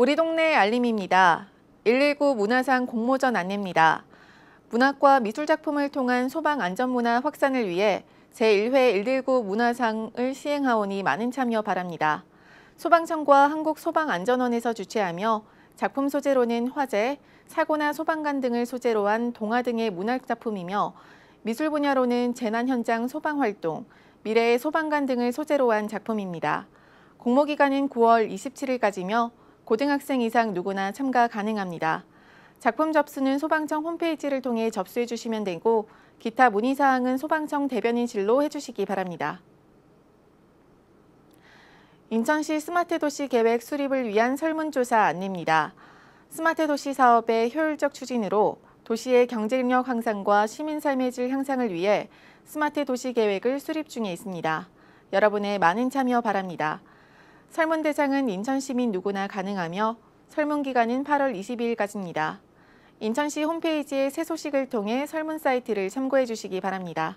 우리 동네 알림입니다. 119 문화상 공모전 안내입니다. 문학과 미술작품을 통한 소방 안전문화 확산을 위해 제1회 119 문화상을 시행하오니 많은 참여 바랍니다. 소방청과 한국소방안전원에서 주최하며 작품 소재로는 화재, 사고나 소방관 등을 소재로 한 동화 등의 문학작품이며 미술 분야로는 재난 현장 소방활동, 미래의 소방관 등을 소재로 한 작품입니다. 공모기간은 9월 27일까지며 고등학생 이상 누구나 참가 가능합니다. 작품 접수는 소방청 홈페이지를 통해 접수해 주시면 되고 기타 문의 사항은 소방청 대변인실로 해주시기 바랍니다. 인천시 스마트 도시 계획 수립을 위한 설문조사 안내입니다. 스마트 도시 사업의 효율적 추진으로 도시의 경쟁력 향상과 시민 삶의 질 향상을 위해 스마트 도시 계획을 수립 중에 있습니다. 여러분의 많은 참여 바랍니다. 설문 대상은 인천 시민 누구나 가능하며 설문 기간은 8월 22일까지입니다. 인천시 홈페이지의 새 소식을 통해 설문 사이트를 참고해 주시기 바랍니다.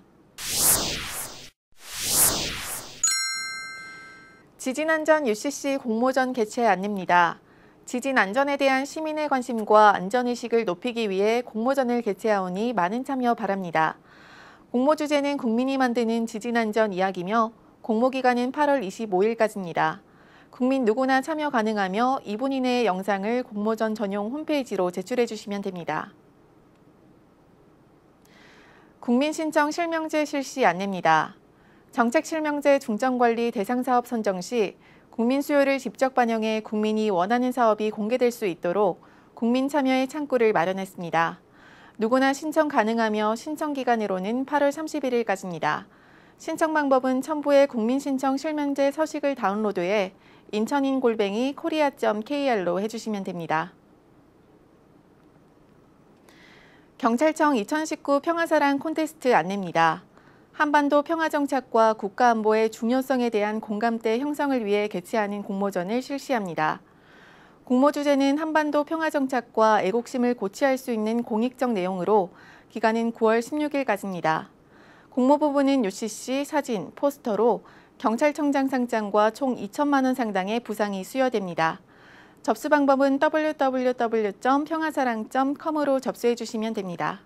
지진안전 UCC 공모전 개최 안내입니다. 지진 안전에 대한 시민의 관심과 안전의식을 높이기 위해 공모전을 개최하오니 많은 참여 바랍니다. 공모 주제는 국민이 만드는 지진 안전 이야기며 공모 기간은 8월 25일까지입니다. 국민 누구나 참여 가능하며 2분 이내의 영상을 공모전 전용 홈페이지로 제출해 주시면 됩니다. 국민신청 실명제 실시 안내입니다. 정책실명제 중점관리 대상 사업 선정 시 국민 수요를 직접 반영해 국민이 원하는 사업이 공개될 수 있도록 국민 참여의 창구를 마련했습니다. 누구나 신청 가능하며 신청 기간으로는 8월 31일까지입니다. 신청 방법은 첨부의 국민신청 실명제 서식을 다운로드해 인천인골뱅이 코리아.kr로 해주시면 됩니다. 경찰청 2019 평화사랑 콘테스트 안내입니다. 한반도 평화정착과 국가안보의 중요성에 대한 공감대 형성을 위해 개최하는 공모전을 실시합니다. 공모 주제는 한반도 평화정착과 애국심을 고취할 수 있는 공익적 내용으로 기간은 9월 16일까지입니다. 공모부부는 유씨씨 사진, 포스터로 경찰청장 상장과 총 2천만 원 상당의 부상이 수여됩니다. 접수 방법은 www.평화사랑.com으로 접수해 주시면 됩니다.